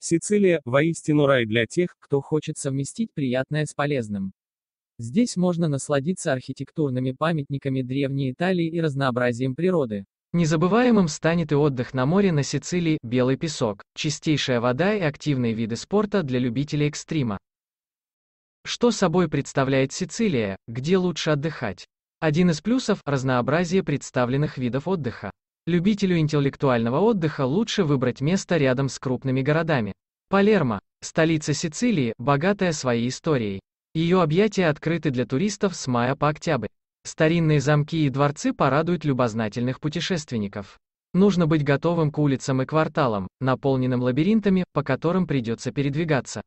Сицилия – воистину рай для тех, кто хочет совместить приятное с полезным. Здесь можно насладиться архитектурными памятниками Древней Италии и разнообразием природы. Незабываемым станет и отдых на море на Сицилии, белый песок, чистейшая вода и активные виды спорта для любителей экстрима. Что собой представляет Сицилия, где лучше отдыхать? Один из плюсов – разнообразие представленных видов отдыха. Любителю интеллектуального отдыха лучше выбрать место рядом с крупными городами. Палермо, столица Сицилии, богатая своей историей. Ее объятия открыты для туристов с мая по октябрь. Старинные замки и дворцы порадуют любознательных путешественников. Нужно быть готовым к улицам и кварталам, наполненным лабиринтами, по которым придется передвигаться.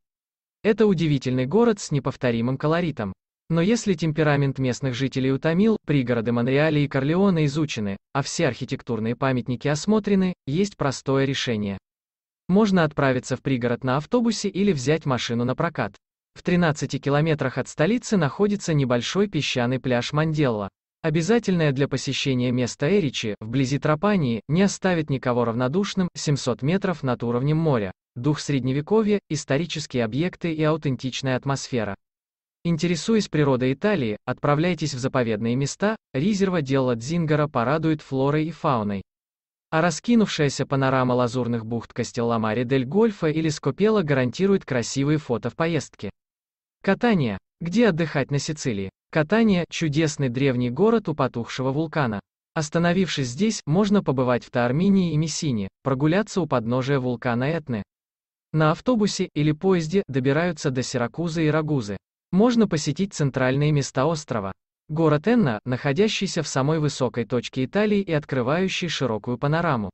Это удивительный город с неповторимым колоритом. Но если темперамент местных жителей утомил, пригороды Монреаля и Корлеона изучены, а все архитектурные памятники осмотрены, есть простое решение. Можно отправиться в пригород на автобусе или взять машину на прокат. В 13 километрах от столицы находится небольшой песчаный пляж Манделла. Обязательное для посещения место Эричи, вблизи Тропании, не оставит никого равнодушным, 700 метров над уровнем моря. Дух средневековья, исторические объекты и аутентичная атмосфера. Интересуясь природой Италии, отправляйтесь в заповедные места, резерва дела Дзингара порадует флорой и фауной. А раскинувшаяся панорама лазурных бухт Кастелламари дель Гольфа или Скопела гарантирует красивые фото в поездке. Катания. Где отдыхать на Сицилии? Катания – чудесный древний город у потухшего вулкана. Остановившись здесь, можно побывать в Таарминии и Мессине, прогуляться у подножия вулкана Этны. На автобусе или поезде добираются до Сиракузы и Рагузы. Можно посетить центральные места острова. Город Энна, находящийся в самой высокой точке Италии и открывающий широкую панораму.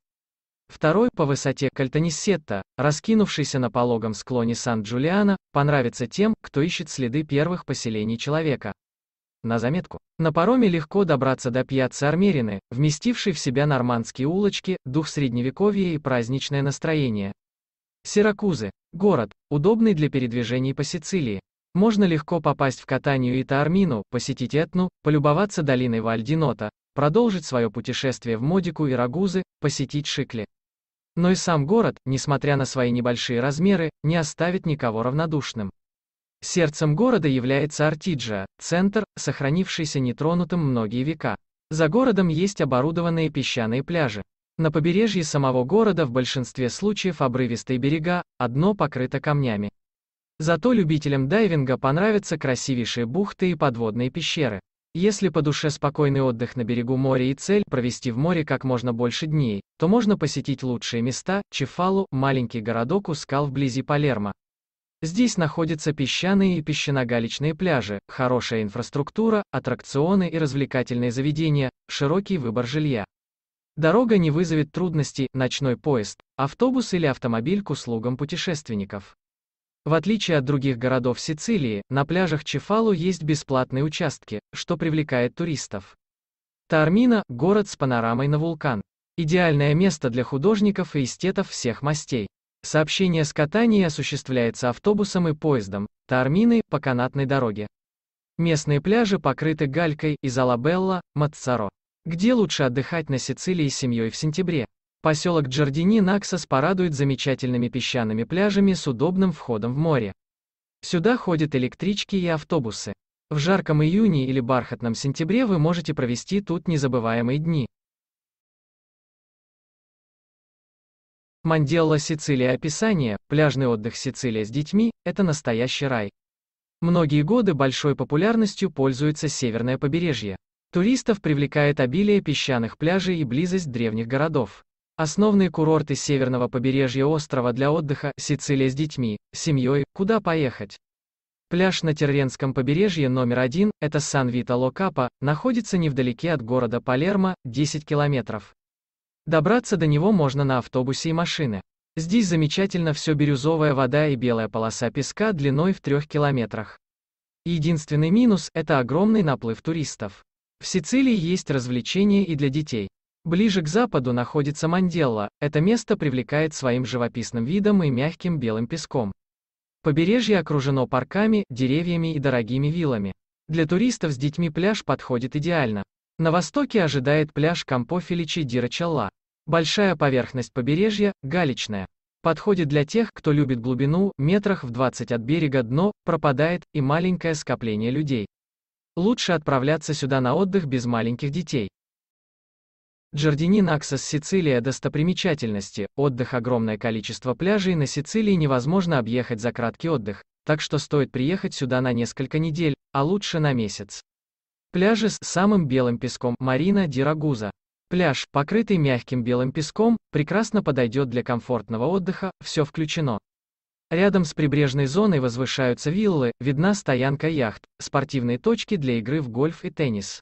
Второй по высоте Кальтаниссетта, раскинувшийся на пологом склоне Сан-Джулиано, понравится тем, кто ищет следы первых поселений человека. На заметку. На пароме легко добраться до пьяцы Армерины, вместившей в себя нормандские улочки, дух средневековья и праздничное настроение. Сиракузы. Город, удобный для передвижений по Сицилии. Можно легко попасть в Катанию и Таармину, посетить Этну, полюбоваться долиной Вальдинота, продолжить свое путешествие в Модику и Рагузы, посетить Шикли. Но и сам город, несмотря на свои небольшие размеры, не оставит никого равнодушным. Сердцем города является Артиджа, центр, сохранившийся нетронутым многие века. За городом есть оборудованные песчаные пляжи. На побережье самого города в большинстве случаев обрывистые берега, одно покрыто камнями. Зато любителям дайвинга понравятся красивейшие бухты и подводные пещеры. Если по душе спокойный отдых на берегу моря и цель провести в море как можно больше дней, то можно посетить лучшие места, Чефалу, маленький городок у скал вблизи Палермо. Здесь находятся песчаные и песчаногалечные пляжи, хорошая инфраструктура, аттракционы и развлекательные заведения, широкий выбор жилья. Дорога не вызовет трудностей, ночной поезд, автобус или автомобиль к услугам путешественников. В отличие от других городов Сицилии, на пляжах Чефалу есть бесплатные участки, что привлекает туристов. Тармина – город с панорамой на вулкан. Идеальное место для художников и эстетов всех мастей. Сообщение с катанией осуществляется автобусом и поездом, Тармины – по канатной дороге. Местные пляжи покрыты галькой, Изалабелла, Мацаро. Где лучше отдыхать на Сицилии с семьей в сентябре? Поселок Джардини Наксос порадует замечательными песчаными пляжами с удобным входом в море. Сюда ходят электрички и автобусы. В жарком июне или бархатном сентябре вы можете провести тут незабываемые дни. Манделла Сицилия Описание, пляжный отдых Сицилия с детьми – это настоящий рай. Многие годы большой популярностью пользуется северное побережье. Туристов привлекает обилие песчаных пляжей и близость древних городов. Основные курорты северного побережья острова для отдыха, Сицилия с детьми, семьей, куда поехать. Пляж на Терренском побережье номер один, это Сан-Вита-Ло-Капа, находится невдалеке от города Палермо, 10 километров. Добраться до него можно на автобусе и машины. Здесь замечательно все бирюзовая вода и белая полоса песка длиной в 3 километрах. Единственный минус – это огромный наплыв туристов. В Сицилии есть развлечения и для детей. Ближе к западу находится Манделла, это место привлекает своим живописным видом и мягким белым песком. Побережье окружено парками, деревьями и дорогими виллами. Для туристов с детьми пляж подходит идеально. На востоке ожидает пляж Кампо Феличи Дирачалла. Большая поверхность побережья, галечная. Подходит для тех, кто любит глубину, метрах в 20 от берега дно, пропадает, и маленькое скопление людей. Лучше отправляться сюда на отдых без маленьких детей. Джардинин Аксас Сицилия – достопримечательности, отдых огромное количество пляжей на Сицилии невозможно объехать за краткий отдых, так что стоит приехать сюда на несколько недель, а лучше на месяц. Пляжи с самым белым песком Марина Дирагуза. Пляж, покрытый мягким белым песком, прекрасно подойдет для комфортного отдыха, все включено. Рядом с прибрежной зоной возвышаются виллы, видна стоянка яхт, спортивные точки для игры в гольф и теннис.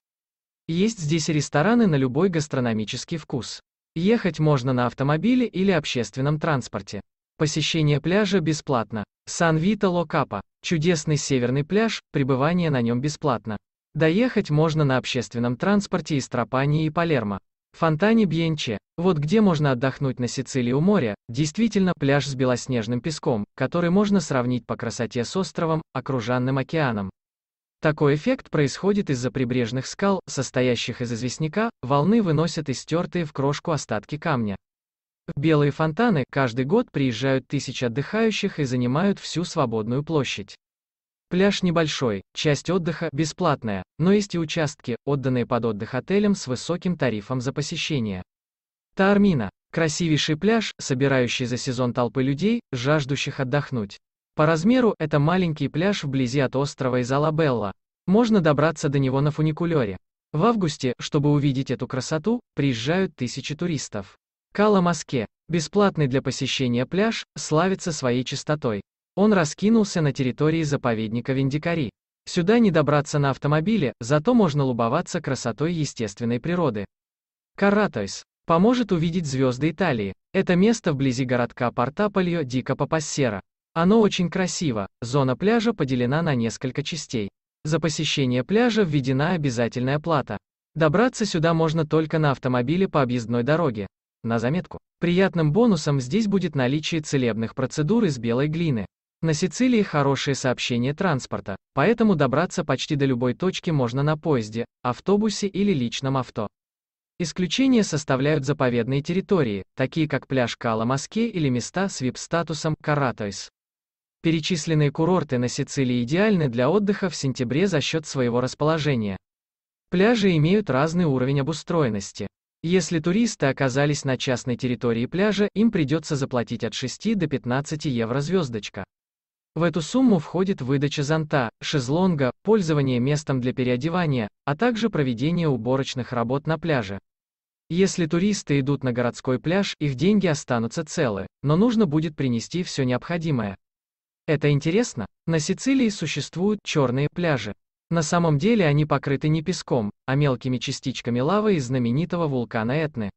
Есть здесь рестораны на любой гастрономический вкус. Ехать можно на автомобиле или общественном транспорте. Посещение пляжа бесплатно. Сан-Вита Локапа. Чудесный северный пляж, пребывание на нем бесплатно. Доехать можно на общественном транспорте из Тропании и Палермо. Фонтани Бьенче. Вот где можно отдохнуть на Сицилии у моря, действительно пляж с белоснежным песком, который можно сравнить по красоте с островом, окруженным океаном. Такой эффект происходит из-за прибрежных скал, состоящих из известняка, волны выносят истертые в крошку остатки камня. В Белые фонтаны каждый год приезжают тысячи отдыхающих и занимают всю свободную площадь. Пляж небольшой, часть отдыха бесплатная, но есть и участки, отданные под отдых отелям с высоким тарифом за посещение. Таармина – красивейший пляж, собирающий за сезон толпы людей, жаждущих отдохнуть. По размеру это маленький пляж вблизи от острова Изалабелла. Можно добраться до него на фуникулере. В августе, чтобы увидеть эту красоту, приезжают тысячи туристов. Каламаске, бесплатный для посещения пляж, славится своей чистотой. Он раскинулся на территории заповедника Виндикари. Сюда не добраться на автомобиле, зато можно любоваться красотой естественной природы. Каратойс поможет увидеть звезды Италии. Это место вблизи городка Портапольо Дико Папассера. Оно очень красиво, зона пляжа поделена на несколько частей. За посещение пляжа введена обязательная плата. Добраться сюда можно только на автомобиле по объездной дороге. На заметку. Приятным бонусом здесь будет наличие целебных процедур из белой глины. На Сицилии хорошее сообщение транспорта, поэтому добраться почти до любой точки можно на поезде, автобусе или личном авто. Исключения составляют заповедные территории, такие как пляж Кала-Маске или места с вип-статусом «Каратойс». Перечисленные курорты на Сицилии идеальны для отдыха в сентябре за счет своего расположения. Пляжи имеют разный уровень обустроенности. Если туристы оказались на частной территории пляжа, им придется заплатить от 6 до 15 евро звездочка. В эту сумму входит выдача зонта, шезлонга, пользование местом для переодевания, а также проведение уборочных работ на пляже. Если туристы идут на городской пляж, их деньги останутся целы, но нужно будет принести все необходимое. Это интересно. На Сицилии существуют черные пляжи. На самом деле они покрыты не песком, а мелкими частичками лавы из знаменитого вулкана Этны.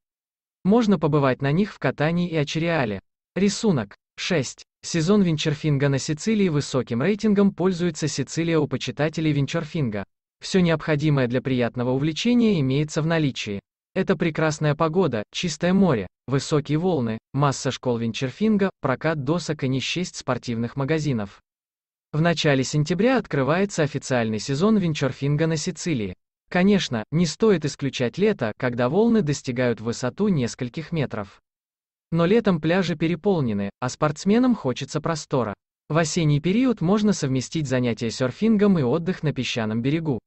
Можно побывать на них в катании и Ачериале. Рисунок. 6. Сезон венчерфинга на Сицилии высоким рейтингом пользуется Сицилия у почитателей венчерфинга. Все необходимое для приятного увлечения имеется в наличии. Это прекрасная погода, чистое море, высокие волны, масса школ винчерфинга, прокат досок и не счесть спортивных магазинов. В начале сентября открывается официальный сезон винчерфинга на Сицилии. Конечно, не стоит исключать лето, когда волны достигают высоту нескольких метров. Но летом пляжи переполнены, а спортсменам хочется простора. В осенний период можно совместить занятия серфингом и отдых на песчаном берегу.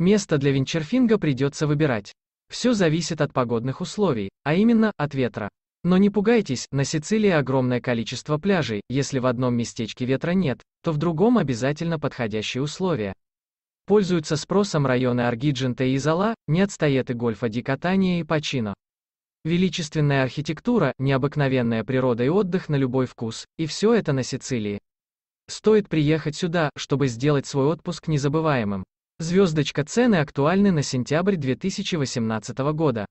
Место для винчерфинга придется выбирать. Все зависит от погодных условий, а именно, от ветра. Но не пугайтесь, на Сицилии огромное количество пляжей, если в одном местечке ветра нет, то в другом обязательно подходящие условия. Пользуются спросом районы Аргиджента и Изола, не отстоят и гольфа Ди Катания и Пачино. Величественная архитектура, необыкновенная природа и отдых на любой вкус, и все это на Сицилии. Стоит приехать сюда, чтобы сделать свой отпуск незабываемым. Звездочка цены актуальны на сентябрь 2018 года.